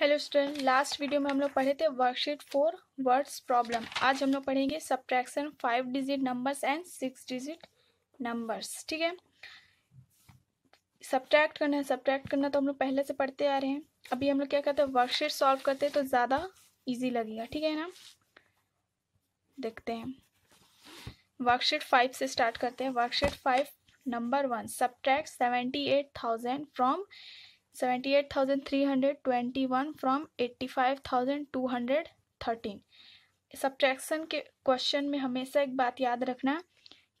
hello student last video में हम लोग पढ़े थे वर्कशीट फोर वर्ड्स प्रॉब्लम आज हम लोग पढ़ेंगे subtraction five digit numbers and six digit numbers ठीक है सब्ट्रैक्ट करना है सब्ट्रैक्ट करना तो हम लोग पहले से पढ़ते आ रहे हैं अभी हम लोग क्या करते हैं वर्कशीट सॉल्व करते हैं तो ज़्यादा ईजी लगेगा ठीक है ना देखते हैं वर्कशीट फाइव से स्टार्ट करते हैं worksheet five number one subtract seventy eight thousand from seventy eight thousand three hundred twenty one from eighty five thousand two hundred thirteen subtraction के क्वेश्चन में हमेशा एक बात याद रखना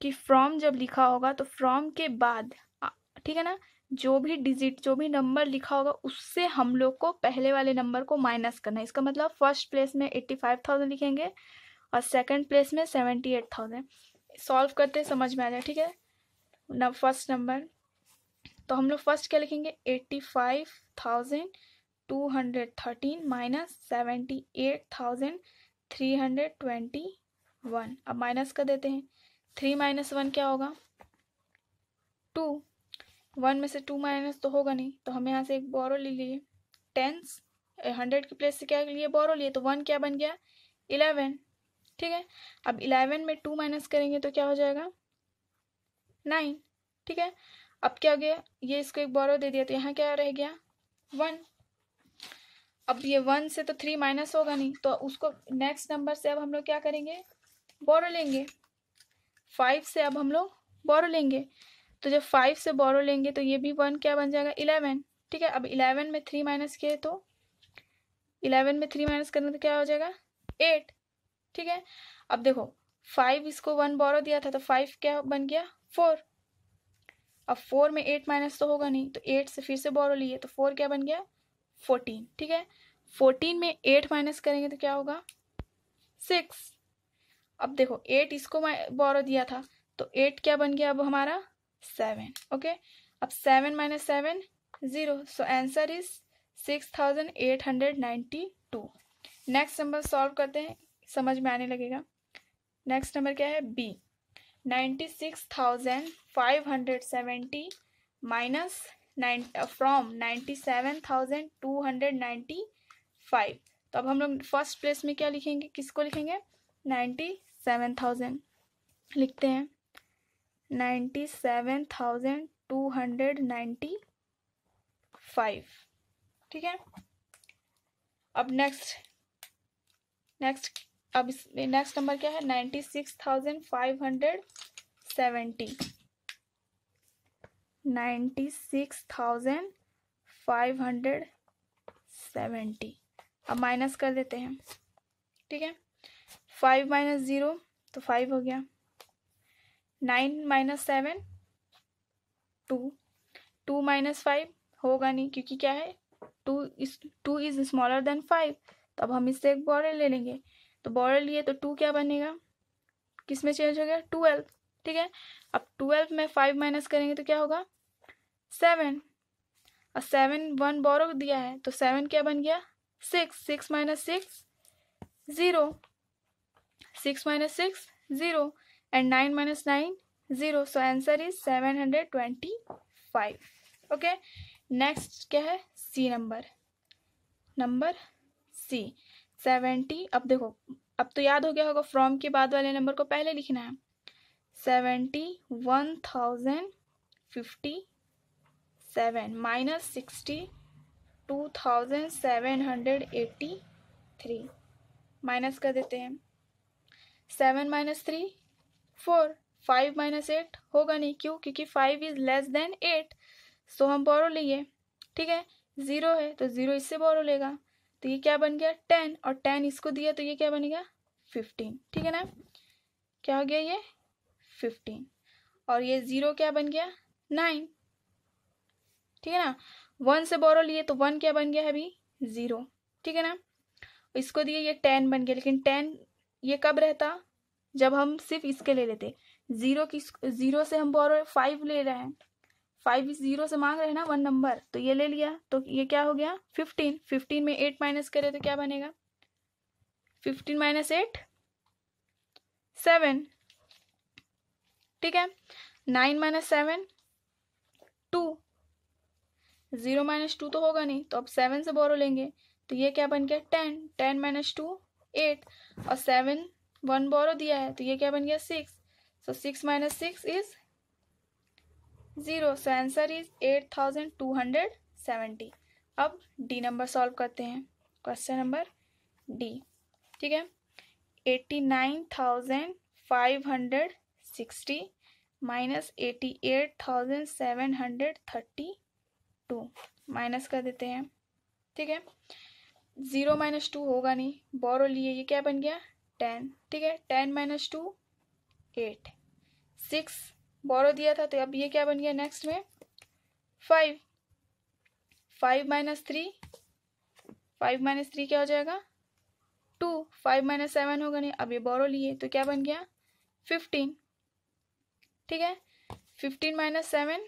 कि फ्रॉम जब लिखा होगा तो फ्रॉम के बाद ठीक है ना जो भी डिजिट जो भी नंबर लिखा होगा उससे हम लोग को पहले वाले नंबर को माइनस करना है इसका मतलब फर्स्ट प्लेस में एट्टी फाइव थाउजेंड लिखेंगे और सेकंड प्लेस में सेवेंटी एट थाउजेंड सॉल्व करते समझ में आ जाए ठीक है फर्स्ट नंबर तो हम लोग फर्स्ट क्या लिखेंगे eighty five thousand two hundred thirteen minus seventy eight thousand three hundred twenty one अब माइनस कर देते हैं थ्री माइनस वन क्या होगा टू वन में से टू माइनस तो होगा नहीं तो हमें यहाँ से एक बोरो ले लिए टेंस हंड्रेड की प्लेस से क्या लिए बोरो लिए तो वन क्या बन गया इलेवन ठीक है अब इलेवन में टू माइनस करेंगे तो क्या हो जाएगा नाइन ठीक है अब क्या गया ये इसको एक बॉरो दे दिया तो यहाँ क्या रह गया वन अब ये वन से तो थ्री माइनस होगा नहीं तो उसको नेक्स्ट नंबर से अब हम लोग क्या करेंगे बोरो लेंगे फाइव से अब हम लोग बोरो लेंगे तो जब फाइव से बोरो लेंगे तो ये भी वन क्या बन जाएगा इलेवन ठीक है अब इलेवन में थ्री माइनस किए तो इलेवन में थ्री माइनस करने तो क्या हो जाएगा एट ठीक है अब देखो फाइव इसको वन बोरो दिया था तो फाइव क्या बन गया फोर अब फोर में एट माइनस तो होगा नहीं तो एट से फिर से बोरो लिए तो फोर क्या बन गया फोर्टीन ठीक है फोर्टीन में एट माइनस करेंगे तो क्या होगा सिक्स अब देखो एट इसको बोरो दिया था तो एट क्या बन गया अब हमारा सेवन ओके अब seven minus seven zero so answer is six thousand eight hundred ninety two next number solve करते हैं समझ में आने लगेगा नेक्स्ट नंबर क्या है B ninety six thousand five hundred seventy minus nine from ninety seven thousand two hundred ninety five तो अब हम लोग फर्स्ट प्लेस में क्या लिखेंगे किसको लिखेंगे नाइन्टी सेवन थाउजेंड लिखते हैं ninety seven thousand two hundred ninety five ठीक है अब नेक्स्ट नेक्स्ट अब नेक्स्ट नंबर क्या है ninety six thousand five hundred seventy ninety six thousand five hundred seventy अब माइनस कर देते हैं ठीक है फाइव माइनस ज़ीरो तो फाइव हो गया nine minus seven two two minus five होगा नहीं क्योंकि क्या है two is two is smaller than five तो अब हम इससे एक बॉर्डर ले लेंगे तो बॉर्डर लिए तो टू क्या बनेगा किस में चेंज हो गया ट्वेल्व ठीक है अब ट्वेल्व में फाइव माइनस करेंगे तो क्या होगा सेवन और सेवन वन बोरो दिया है तो सेवन क्या बन गया six six minus six zero six minus six zero and nine minus nine zero so answer is seven hundred twenty five okay next क्या है C number number C seventy अब देखो अब तो याद हो गया होगा फ्रॉम के बाद वाले नंबर को पहले लिखना है seventy one thousand fifty seven minus sixty two thousand seven hundred eighty three minus कर देते हैं seven minus three four five minus eight होगा नहीं क्यों क्योंकि five is less than eight so हम बोरो लिए ठीक है ज़ीरो है तो ज़ीरो इससे बोरो लेगा तो ये क्या बन गया टेन और टेन इसको दिया तो ये क्या बनेगा फिफ्टीन ठीक है ना क्या हो गया ये फिफ्टीन और ये ज़ीरो क्या बन गया नाइन ठीक है ना वन से बोरो लिए तो वन क्या बन गया अभी ज़ीरो ठीक है ना इसको दिए ये टेन बन गया लेकिन टेन ये कब रहता जब हम सिर्फ इसके ले लेते ज़ीरो की ज़ीरो से हम बोरो फाइव ले रहे हैं फाइव जीरो से मांग रहे हैं ना वन नंबर तो ये ले लिया तो ये क्या हो गया फिफ्टीन फिफ्टीन में एट माइनस करे तो क्या बनेगा फिफ्टीन माइनस एट सेवन ठीक है nine minus seven two zero minus two तो होगा नहीं तो अब सेवन से बोरो लेंगे तो ये क्या बन गया ten ten minus two eight और सेवन वन बोरो दिया है तो ये क्या बन गया six so six minus six is zero so answer is eight thousand two hundred seventy अब डी नंबर सॉल्व करते हैं क्वेश्चन नंबर डी ठीक है eighty nine thousand five hundred sixty minus eighty eight thousand seven hundred thirty two minus कर देते हैं ठीक है ज़ीरो माइनस टू होगा नहीं बोरो लिए ये क्या बन गया टेन ठीक है ten minus two eight six borrow दिया था तो अब ये क्या बन गया नेक्स्ट में five five minus three five minus three क्या हो जाएगा टू फाइव माइनस सेवन होगा नहीं अब ये बोरो लिए तो क्या बन गया फिफ्टीन ठीक है fifteen minus seven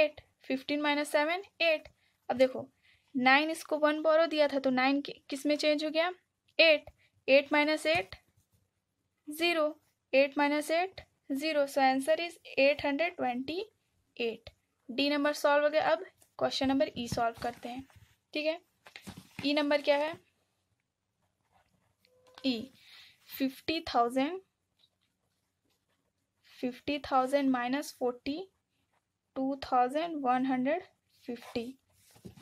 eight fifteen minus seven eight अब देखो नाइन इसको वन बोरो दिया था तो नाइन किस में चेंज हो गया eight eight minus eight zero eight minus eight zero so answer is eight hundred twenty eight D number solve हो गया अब क्वेश्चन नंबर ई सॉल्व करते हैं ठीक है ई e नंबर क्या है E fifty thousand fifty thousand minus forty two thousand one hundred fifty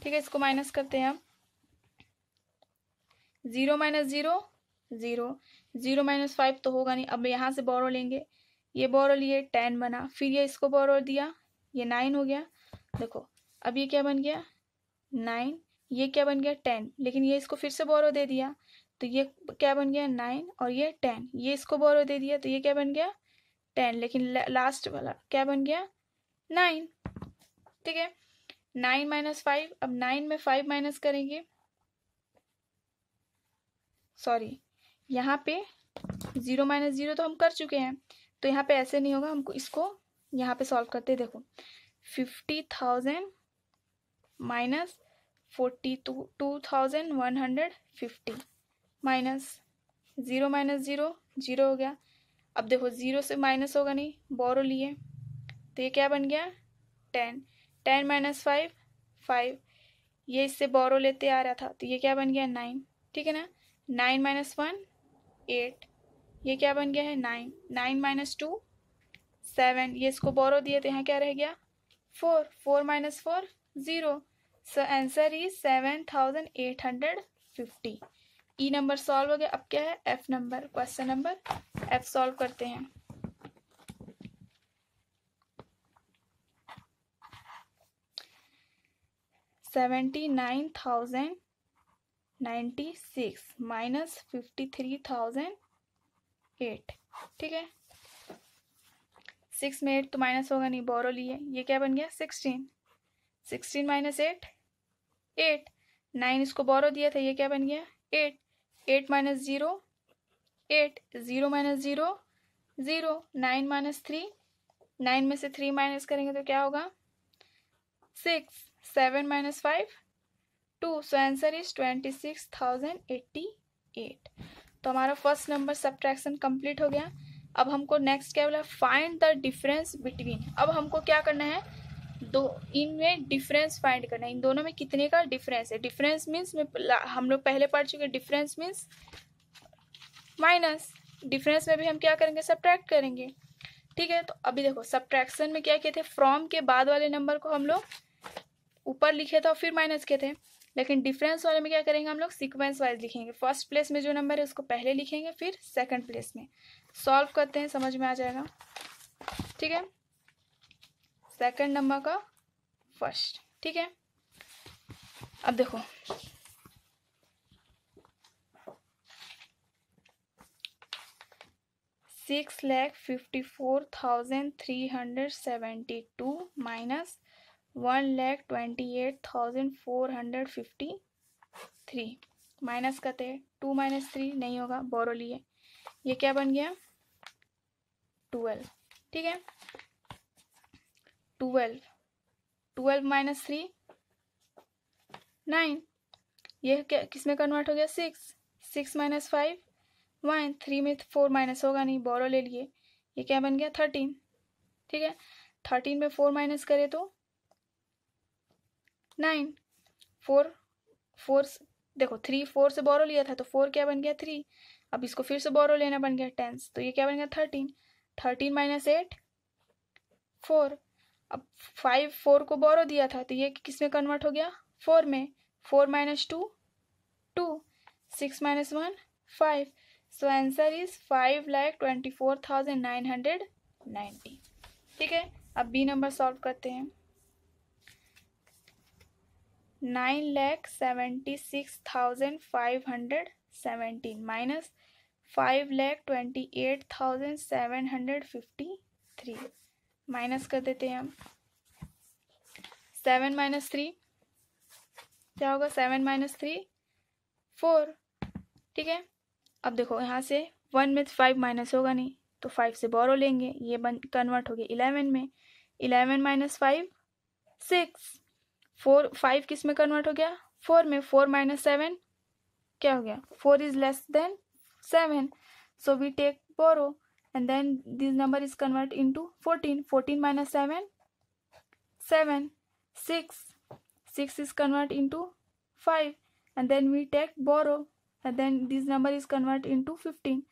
ठीक है इसको माइनस करते हैं हम zero minus zero zero zero minus five तो होगा नहीं अब यहाँ से बोरो लेंगे ये बोरो लिए टेन बना फिर ये इसको बोरो दिया ये नाइन हो गया देखो अब ये क्या बन गया नाइन ये क्या बन गया टेन लेकिन ये इसको फिर से बोरो दे दिया तो ये क्या बन गया नाइन और ये टेन ये इसको बोरो दे दिया तो ये क्या बन गया टेन लेकिन लास्ट वाला क्या बन गया नाइन ठीक है नाइन माइनस फाइव अब नाइन में फाइव माइनस करेंगे सॉरी यहाँ पे ज़ीरो माइनस ज़ीरो तो हम कर चुके हैं तो यहाँ पे ऐसे नहीं होगा हमको इसको यहाँ पे सॉल्व करते देखो fifty thousand minus forty two two thousand one hundred fifty minus zero minus zero zero हो गया अब देखो ज़ीरो से माइनस होगा नहीं बोरो लिए तो ये क्या बन गया ten ten minus five five ये इससे बोरो लेते आ रहा था तो ये क्या बन गया नाइन ठीक है ना नाइन माइनस वन एट ये क्या बन गया है nine nine minus two seven ये इसको बोरो दिए तो यहाँ क्या रह गया four four minus four zero so answer is seven thousand eight hundred fifty E number solve हो गया अब क्या है F number question number F solve करते हैं seventy nine thousand ninety six minus fifty three thousand eight ठीक है six में एट तो माइनस होगा नहीं बोरो लिए ये क्या बन गया sixteen sixteen minus eight eight nine इसको बोरो दिया था ये क्या बन गया eight eight minus zero eight zero minus zero zero nine minus three nine में से थ्री माइनस करेंगे तो क्या होगा six seven minus five two so answer is twenty six thousand eighty eight तो हमारा फर्स्ट नंबर सब्ट्रैक्शन कंप्लीट हो गया अब हमको नेक्स्ट क्या बोला फाइंड द डिफरेंस बिटवीन अब हमको क्या करना है दो इनमें डिफरेंस फाइंड करना है इन दोनों में कितने का डिफरेंस है डिफरेंस मीन्स में हम लोग पहले पढ़ चुके डिफरेंस मीन्स माइनस डिफरेंस में भी हम क्या करेंगे सब्ट्रैक्ट करेंगे ठीक है तो अभी देखो सब्ट्रैक्शन में क्या किए थे फ्रॉम के बाद वाले नंबर को हम लोग ऊपर लिखे थे और फिर माइनस किए थे लेकिन डिफरेंस वाले में क्या करेंगे हम लोग सीक्वेंस वाइज लिखेंगे फर्स्ट प्लेस में जो नंबर है उसको पहले लिखेंगे फिर सेकंड प्लेस में सॉल्व करते हैं समझ में आ जाएगा ठीक है सेकंड नंबर का फर्स्ट ठीक है अब देखो six lakh fifty four thousand three hundred seventy two minus one lakh twenty eight thousand four hundred fifty three minus करते हैं टू माइनस थ्री नहीं होगा बोरो लिए ये क्या बन गया ट्वेल्व ठीक है twelve twelve minus three nine ये क्या किस में कन्वर्ट हो गया six six minus five one three में तो फोर माइनस होगा नहीं बोरो ले लिए ये क्या बन गया थर्टीन ठीक है थर्टीन में फोर माइनस करें तो नाइन फोर फोर देखो थ्री फोर से बोरो लिया था तो फोर क्या बन गया थ्री अब इसको फिर से बोरो लेना बन गया टेंस तो ये क्या बन गया thirteen thirteen minus eight four अब फाइव फोर को बोरो दिया था तो ये किस में कन्वर्ट हो गया फोर में four minus two two six minus one five so answer is five lakh twenty four thousand nine hundred ninety ठीक है अब बी नंबर सॉल्व करते हैं nine lakh seventy six thousand five hundred seventeen minus five lakh twenty eight thousand seven hundred fifty three minus कर देते हैं हम seven minus three क्या होगा सेवन माइनस थ्री फोर ठीक है अब देखो यहाँ से वन में फाइव माइनस होगा नहीं तो फाइव से बोरो लेंगे ये बन कन्वर्ट हो गया इलेवन में eleven minus five six four five किस में कन्वर्ट हो गया फोर में फोर माइनस सेवन क्या हो गया four is less than seven so we take borrow and then this number is convert into fourteen fourteen minus seven seven six six is convert into five and then we take borrow and then this number is convert into fifteen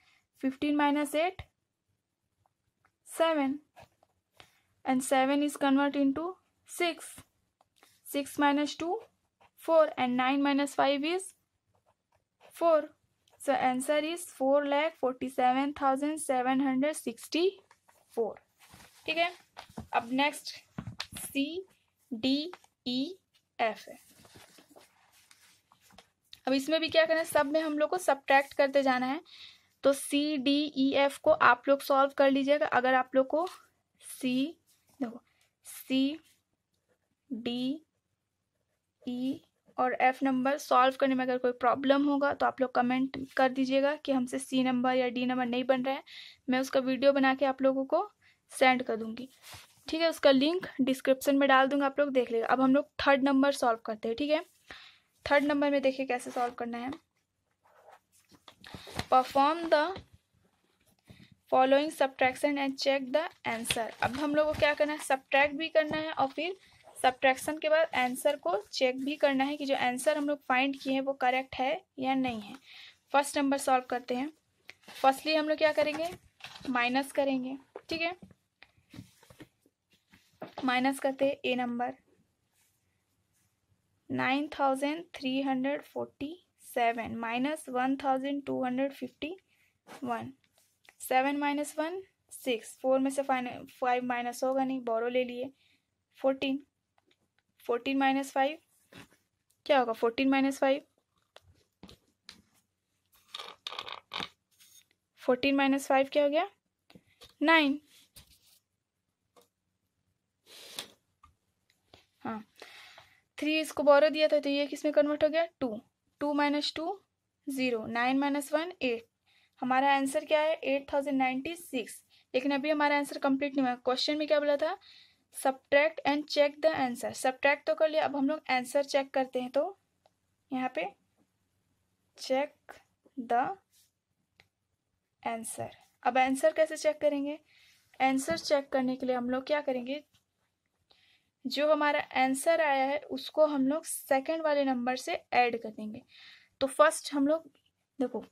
fifteen minus eight seven and seven is convert into six six minus two four and nine minus five is four so answer is four lakh forty seven thousand seven hundred sixty four ठीक है अब next C D E F है अब इसमें भी क्या करना है सब में हम लोग को सब्ट्रैक्ट करते जाना है तो सी डी ई एफ को आप लोग सॉल्व कर लीजिएगा अगर आप लोग को सी देखो सी डी ई e और एफ़ नंबर सॉल्व करने में अगर कोई प्रॉब्लम होगा तो आप लोग कमेंट कर दीजिएगा कि हमसे सी नंबर या डी नंबर नहीं बन रहे हैं मैं उसका वीडियो बना के आप लोगों को सेंड कर दूंगी ठीक है उसका लिंक डिस्क्रिप्शन में डाल दूंगा आप लोग देख लेगा अब हम लोग थर्ड नंबर सॉल्व करते हैं ठीक है थर्ड नंबर में देखिए कैसे सॉल्व करना है perform the following subtraction and check the answer अब हम लोग को क्या करना है सब्ट्रैक्ट भी करना है और फिर सब्ट्रैक्शन के बाद आंसर को चेक भी करना है कि जो आंसर हम लोग फाइंड किए हैं वो करेक्ट है या नहीं है फर्स्ट नंबर सॉल्व करते हैं फर्स्टली हम लोग क्या करेंगे माइनस करेंगे ठीक है माइनस करते हैं A number nine thousand three hundred forty seven minus one thousand two hundred fifty one seven minus one six four में से फाइव माइनस होगा नहीं बोरो ले लिए फोर्टीन फोर्टीन माइनस फाइव क्या होगा fourteen minus five fourteen minus five क्या हो गया नाइन हाँ थ्री इसको बोरो दिया था तो ये किसमें कन्वर्ट हो गया two two minus two zero nine minus one eight हमारा आंसर क्या है एट थाउजेंड नाइन्टी सिक्स लेकिन अभी हमारा आंसर कंप्लीट नहीं हुआ क्वेश्चन में क्या बोला था subtract and check the answer subtract तो कर लिया अब हम लोग आंसर चेक करते हैं तो यहाँ पे चेक द आंसर अब आंसर कैसे चेक करेंगे आंसर चेक करने के लिए हम लोग क्या करेंगे जो हमारा आंसर आया है उसको हम लोग सेकेंड वाले नंबर से ऐड कर देंगे तो फर्स्ट हम लोग देखो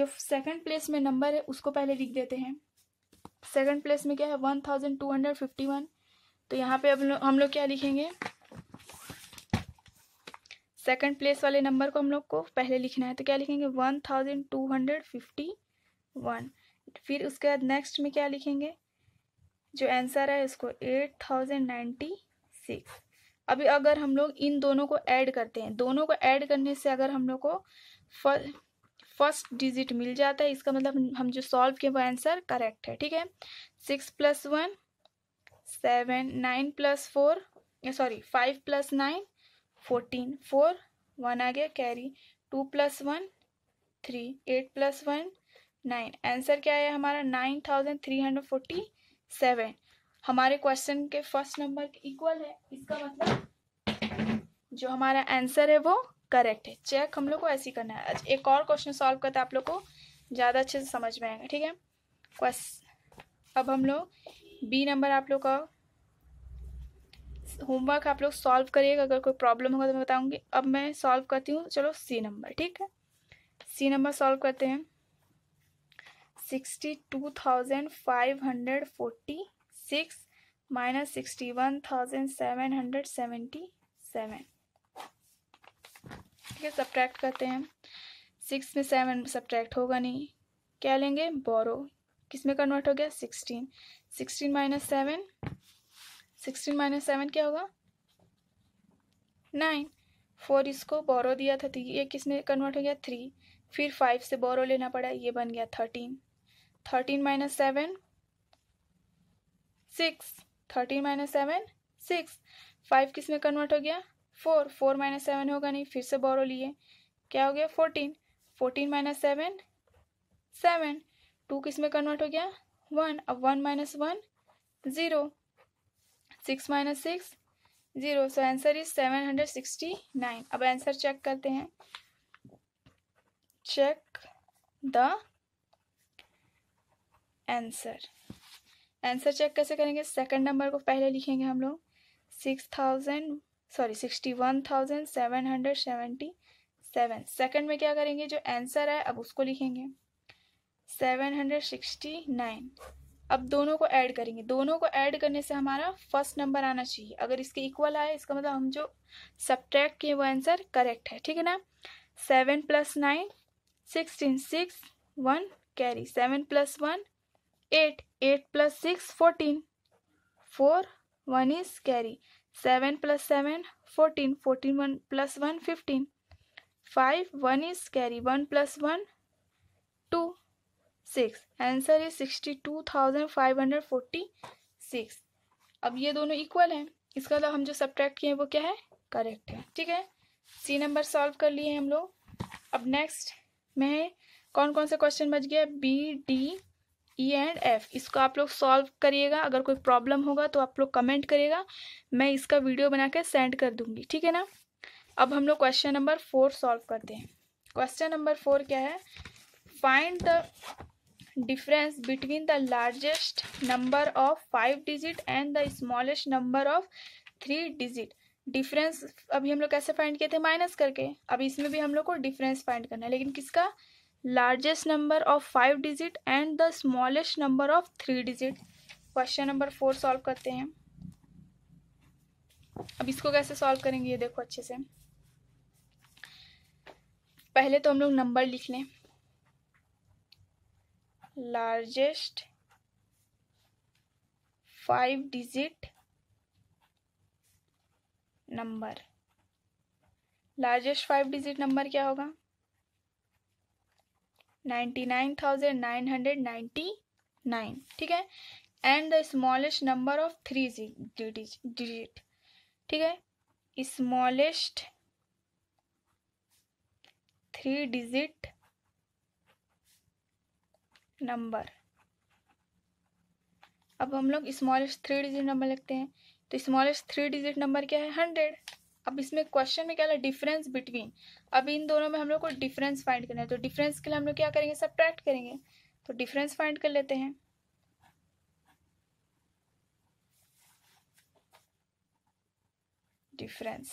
जो सेकेंड प्लेस में नंबर है उसको पहले लिख देते हैं सेकेंड प्लेस में क्या है one thousand two hundred fifty one तो यहाँ पे अब लो, हम लोग क्या लिखेंगे सेकंड प्लेस वाले नंबर को हम लोग को पहले लिखना है तो क्या लिखेंगे one thousand two hundred fifty one फिर उसके बाद नेक्स्ट में क्या लिखेंगे जो आंसर है उसको एट थाउजेंड नाइन्टी सिक्स अभी अगर हम लोग इन दोनों को ऐड करते हैं दोनों को ऐड करने से अगर हम लोग को फर्स्ट डिजिट मिल जाता है इसका मतलब हम जो सॉल्व किए वो आंसर करेक्ट है ठीक है six plus one seven nine plus four sorry five plus nine fourteen four one आ गया carry two plus one three eight plus one nine answer क्या है हमारा nine thousand three hundred forty seven हमारे question के first number के equal है इसका मतलब जो हमारा आंसर है वो करेक्ट है चेक हम लोग को ऐसे ही करना है एक और क्वेश्चन सॉल्व करते हैं आप लोग को ज़्यादा अच्छे से समझ में आएगा ठीक है क्वेश्चन अब हम लोग बी नंबर आप लोग का होमवर्क आप लोग सॉल्व करिएगा अगर कोई प्रॉब्लम होगा तो मैं बताऊंगी अब मैं सॉल्व करती हूँ चलो सी नंबर ठीक है सी नंबर सॉल्व करते हैं sixty two thousand five hundred forty six minus sixty one thousand seven hundred seventy seven ठीक है सब्ट्रैक्ट करते हैं सिक्स में सेवन सब्ट्रैक्ट होगा नहीं क्या लेंगे बोरो किस में कन्वर्ट हो गया sixteen sixteen minus seven sixteen minus seven क्या होगा नाइन फोर इसको बोरो दिया था तो ये किस में कन्वर्ट हो गया थ्री फिर फाइव से बोरो लेना पड़ा ये बन गया thirteen thirteen minus seven six thirteen minus seven six five किस में कन्वर्ट हो गया फोर फोर माइनस सेवन होगा नहीं फिर से बोरो लिए क्या हो गया fourteen fourteen minus seven seven two किस में कन्वर्ट हो गया वन अब one minus one zero six minus six zero so answer is seven hundred sixty nine अब आंसर चेक करते हैं check the answer answer check कैसे करेंगे सेकंड नंबर को पहले लिखेंगे हम लोग six thousand sorry sixty one thousand seven hundred seventy seven second में क्या करेंगे जो आंसर है अब उसको लिखेंगे सेवन हंड्रेड सिक्सटी नाइन अब दोनों को ऐड करेंगे दोनों को ऐड करने से हमारा फर्स्ट नंबर आना चाहिए अगर इसके इक्वल आए इसका मतलब हम जो सब्ट्रैक्ट किए वो आंसर करेक्ट है ठीक है ना seven plus nine sixteen six one carry seven plus one eight eight plus six fourteen four one is carry seven plus seven fourteen fourteen one plus one fifteen five one is carry one plus one two six answer है sixty two thousand five hundred forty six अब ये दोनों equal हैं इसका मतलब हम जो subtract किए हैं वो क्या है करेक्ट है ठीक है सी नंबर सॉल्व कर लिए हम लोग अब नेक्स्ट में कौन कौन सा क्वेश्चन बच गया B D E and F इसको आप लोग सॉल्व करिएगा अगर कोई प्रॉब्लम होगा तो आप लोग कमेंट करिएगा मैं इसका वीडियो बना के सेंड कर दूंगी ठीक है ना अब हम लोग क्वेश्चन नंबर फोर सॉल्व करते हैं क्वेश्चन नंबर फोर क्या है find the difference between the largest number of five digit and the smallest number of three digit difference अभी हम लोग कैसे फाइंड किए थे माइनस करके अब इसमें भी हम लोग को डिफरेंस फाइंड करना है लेकिन किसका largest number of five digit and the smallest number of three digit question number four solve करते हैं अब इसको कैसे सॉल्व करेंगे ये देखो अच्छे से पहले तो हम लोग नंबर लिख लें largest five digit number largest five digit number क्या होगा ninety nine thousand nine hundred ninety nine ठीक है and the smallest number of three digit ठीक है स्मॉलेस्ट थ्री डिजिट नंबर अब हम लोग स्मॉलेस्ट थ्री डिजिट नंबर लिखते हैं तो स्मॉलेस्ट थ्री डिजिट नंबर क्या है हंड्रेड अब इसमें क्वेश्चन में क्या है डिफरेंस बिटवीन अब इन दोनों में हम लोग को डिफरेंस फाइंड करना है तो डिफरेंस के लिए हम लोग क्या करेंगे सब करेंगे तो डिफरेंस फाइंड कर लेते हैं difference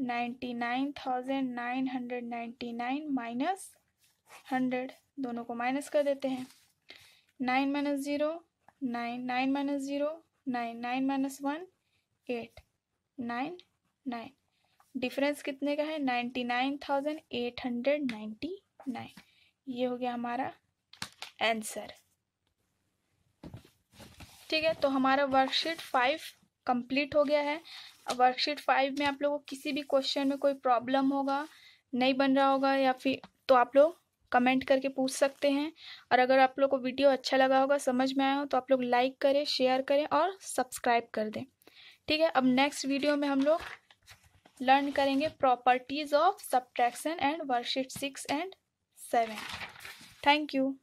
ninety nine thousand nine hundred ninety nine minus hundred दोनों को माइनस कर देते हैं nine minus zero nine nine minus zero nine nine minus one eight nine nine difference कितने का है ninety nine thousand eight hundred ninety nine ये हो गया हमारा आंसर ठीक है तो हमारा वर्कशीट फाइव कंप्लीट हो गया है वर्कशीट फाइव में आप लोगों को किसी भी क्वेश्चन में कोई प्रॉब्लम होगा नहीं बन रहा होगा या फिर तो आप लोग कमेंट करके पूछ सकते हैं और अगर आप लोग को वीडियो अच्छा लगा होगा समझ में आया हो तो आप लोग लाइक करें शेयर करें और सब्सक्राइब कर दें ठीक है अब नेक्स्ट वीडियो में हम लोग लर्न करेंगे properties of subtraction and worksheet six and seven thank you